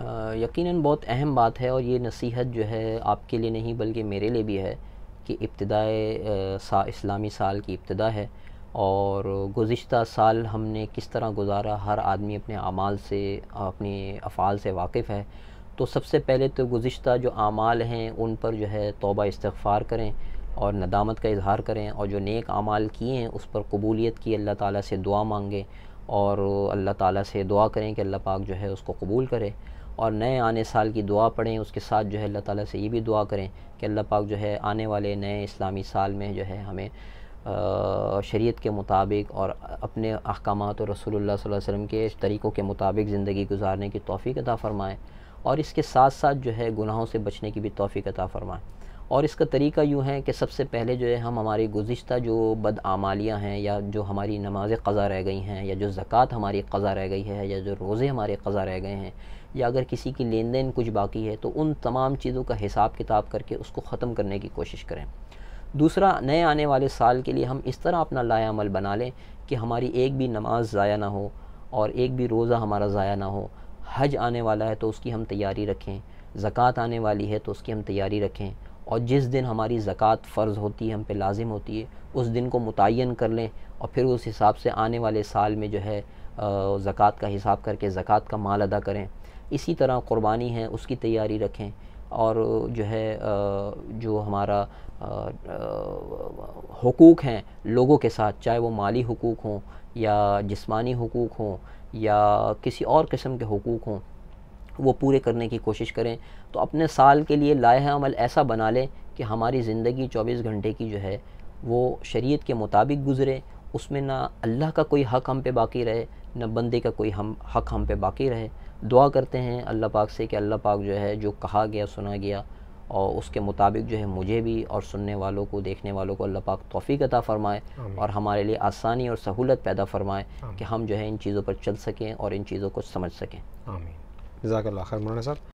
यकीनन बहुत अहम बात है और ये नसीहत जो है आपके लिए नहीं बल्कि मेरे लिए भी है कि इब्तदाए सा इस्लामी साल की इब्तदा है और गुज्त साल हमने किस तरह गुजारा हर आदमी अपने अमाल से अपने अफ़ाल से वाकिफ़ है तो सबसे पहले तो गुज्त जो अमाल हैं उन पर जो है तोबा इस्तफ़ार करें और नदामत का इजहार करें और जो नेक अमाल किए हैं उस पर कबूलियत की अल्लाह ताला से दुआ मांगें और अल्लाह ताला से दुआ करें कि अल्लाह पाक जो है उसको कबूल करें और नए आने साल की दुआ पढ़ें उसके साथ जो है अल्लाह ताला से ये भी दुआ करें कि अल्लाह पाक जो है आने वाले नए इस्लामी साल में जो है हमें शरीयत के मुताबिक और अपने अहकाम और रसूलुल्लाह सल्लल्लाहु अलैहि वसल्लम के तरीक़ों के मुताबिक ज़िंदगी गुजारने की तोफ़ी अता फ़रमाएँ और इसके साथ साथ जो है गुनाहों से बचने की भी तोफ़ी अता फ़रमाएँ और इसका तरीका यूँ है कि सबसे पहले जो है हम हमारी गुज्त जो बदआमालियाँ हैं या जो हमारी नमाज क़ज़ा रह गई हैं या जो ज़क़़त हमारी क़ज़ा रह गई है या जो रोज़े हमारे क़ज़ा रह गए हैं या अगर किसी की लेन देन कुछ बाकी है तो उन तमाम चीज़ों का हिसाब किताब करके उसको ख़त्म करने की कोशिश करें दूसरा नए आने वाले साल के लिए हम इस तरह अपना लायामल बना लें कि हमारी एक भी नमाज ज़ाया ना हो और एक भी रोज़ा हमारा ज़ाया ना हो हज आने वाला है तो उसकी हम तैयारी रखें ज़क़़त आने वाली है तो उसकी हम तैयारी रखें और जिस दिन हमारी ज़क़़त फ़र्ज़ होती है हम पे लाजिम होती है उस दिन को मुतन कर लें और फिर उस हिसाब से आने वाले साल में जो है ज़क़़त का हिसाब करके ज़क़़त का माल अदा करें इसी तरह क़ुरबानी है उसकी तैयारी रखें और जो है जो हमारा हकूक़ हैं लोगों के साथ चाहे वो माली हकूक़ हों या जिसमानी हकूक़ हों या किसी और किस्म के हकूक़ हों वो पूरे करने की कोशिश करें तो अपने साल के लिए लाए अमल ऐसा बना लें कि हमारी ज़िंदगी चौबीस घंटे की जो है वो शरीत के मुताबिक गुज़रे उसमें ना अल्लाह का कोई हक़ हम पे बाकी रहे ना बंदे का कोई हम हक़ हम पे बाकी रहे दुआ करते हैं अल्लाह पाक से कि अल्लाह पाक जो है जो कहा गया सुना गया और उसके मुताबिक जो है मुझे भी और सुनने वालों को देखने वालों को अल्लाह पाक तोफ़ी अता फ़रमाए और हमारे लिए आसानी और सहूलत पैदा फ़रमाए कि हम जो है इन चीज़ों पर चल सकें और इन चीज़ों को समझ सकें आमीन जजाकल्ला खैर मौलाना साहब